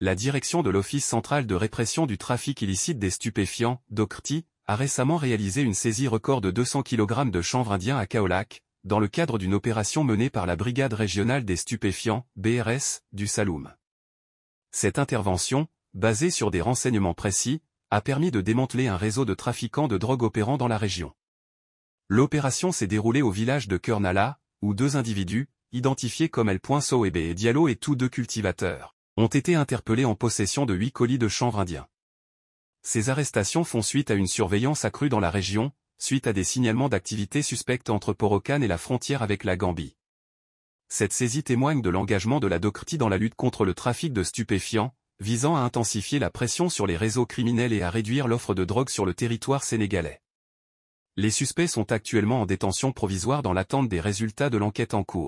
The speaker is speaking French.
la direction de l'Office central de répression du trafic illicite des stupéfiants, DOCRTI, a récemment réalisé une saisie record de 200 kg de chanvre indien à Kaolac, dans le cadre d'une opération menée par la Brigade régionale des stupéfiants, BRS, du Saloum. Cette intervention, basée sur des renseignements précis, a permis de démanteler un réseau de trafiquants de drogue opérant dans la région. L'opération s'est déroulée au village de Kernala, où deux individus, identifiés comme El Poinso et Diallo et tous deux cultivateurs, ont été interpellés en possession de huit colis de chanvre indien. Ces arrestations font suite à une surveillance accrue dans la région, suite à des signalements d'activités suspectes entre Porokan et la frontière avec la Gambie. Cette saisie témoigne de l'engagement de la Doctrine dans la lutte contre le trafic de stupéfiants, visant à intensifier la pression sur les réseaux criminels et à réduire l'offre de drogue sur le territoire sénégalais. Les suspects sont actuellement en détention provisoire dans l'attente des résultats de l'enquête en cours.